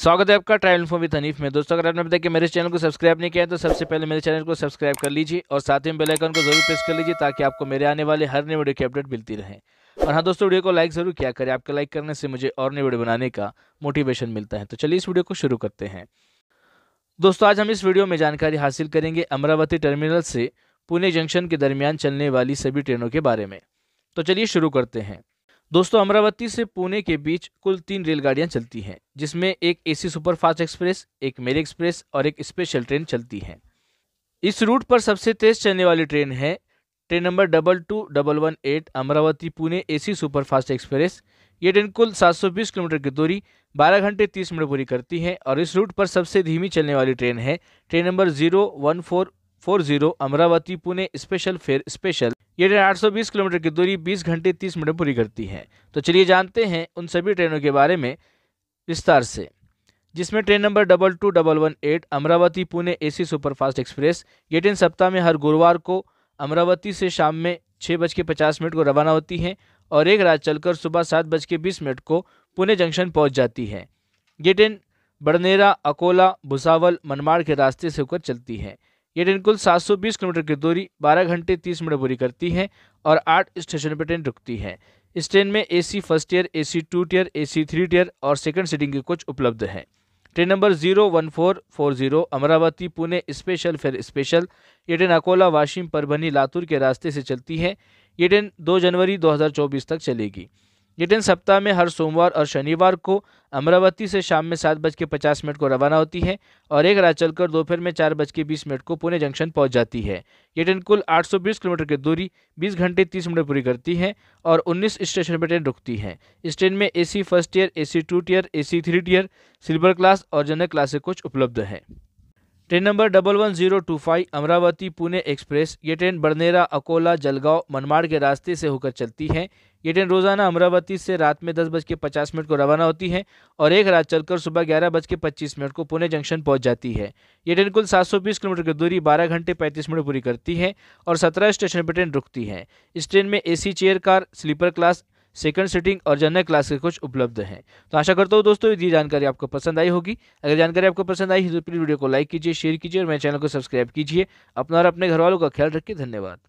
स्वागत है आपका ट्रैवल इन्फो विद हनीफ में दोस्तों अगर आपने अभी तक मेरे चैनल को सब्सक्राइब नहीं किया है तो सबसे पहले मेरे चैनल को सब्सक्राइब कर लीजिए और साथ ही में बेल आइकन को जरूर प्रेस कर लीजिए ताकि आपको मेरे आने वाले हर नए वीडियो की अपडेट मिलती रहे और हाँ दोस्तों वीडियो को लाइक जरूर किया करें आपके लाइक करने से मुझे और नए वीडियो बनाने का मोटिवेशन मिलता है तो चलिए इस वीडियो को शुरू करते हैं दोस्तों आज हम इस वीडियो में जानकारी हासिल करेंगे अमरावती टर्मिनल से पुणे जंक्शन के दरमियान चलने वाली सभी ट्रेनों के बारे में तो चलिए शुरू करते हैं दोस्तों अमरावती से पुणे के बीच कुल तीन रेलगाड़ियां चलती हैं जिसमें एक एसी सुपरफास्ट एक्सप्रेस एक मेल एक्सप्रेस और एक स्पेशल ट्रेन चलती है इस रूट पर सबसे तेज चलने वाली ट्रेन है train number double two double one eight Amravati Pune AC superfast express ये ट्रेन कुल 720 किलोमीटर की दूरी 12 घंटे 30 मिनट पूरी करती है और इस रूट पर सबसे धीमी चलने वाली ट्रेन है train number zero one four four zero Amravati Pune special fare special ये ट्रेन 820 किलोमीटर की दूरी 20 घंटे 30 मिनट पूरी करती है तो चलिए जानते हैं उन सभी ट्रेनों के बारे में विस्तार से जिसमें train number double two double one eight Amravati Pune AC superfast express ये ट्रेन सप्ताह में हर गुरुवार को अमरावती से शाम में छः बज के पचास मिनट को रवाना होती है और एक रात चलकर सुबह सात बज के बीस मिनट को पुणे जंक्शन पहुंच जाती है ये ट्रेन बड़नेरा अकोला भुसावल मनमाड़ के रास्ते से होकर चलती है ये ट्रेन कुल 720 किलोमीटर की दूरी 12 घंटे 30 मिनट पूरी करती है और आठ स्टेशन पर ट्रेन रुकती है इस ट्रेन में AC first tier AC two tier AC three tier और सेकंड सीटिंग के कुछ उपलब्ध हैं train number zero one four four zero Amravati Pune special fare special ये ट्रेन अकोला वाशिम परभनी लातूर के रास्ते से चलती है ये ट्रेन दो जनवरी दो तक चलेगी ये ट्रेन सप्ताह में हर सोमवार और शनिवार को अमरावती से शाम में सात बज के पचास मिनट को रवाना होती है और एक रात चलकर दोपहर में चार बज के बीस मिनट को पुणे जंक्शन पहुंच जाती है ये ट्रेन कुल 820 किलोमीटर की दूरी 20 घंटे 30 मिनट पूरी करती है और 19 स्टेशन पर ट्रेन रुकती है इस ट्रेन में A first tier C two tier C three tier silver class और जनरल क्लास से कुछ उपलब्ध है train number double one zero two five Amravati Pune express ये ट्रेन बड़नेरा अकोला जलगांव मनमाड़ के रास्ते से होकर चलती है ये ट्रेन रोजाना अमरावती से रात में दस बज के पचास मिनट को रवाना होती है और एक रात चलकर सुबह ग्यारह बज के पच्चीस मिनट को पुणे जंक्शन पहुंच जाती है ये ट्रेन कुल सात सौ बीस किलोमीटर की दूरी बारह घंटे पैंतीस मिनट पूरी करती है और सत्रह स्टेशन पर ट्रेन रुकती है इस ट्रेन में A C chair car sleeper class second sitting और जनरल क्लास के कुछ उपलब्ध हैं तो आशा करता हूँ दोस्तों ये जानकारी आपको पसंद आई होगी अगर जानकारी आपको पसंद आई तो प्लीज़ वीडियो को लाइक कीजिए शेयर कीजिए और मेरे चैनल को सब्सक्राइब कीजिए अपना और अपने घर वालों का ख्याल रखिए धन्यवाद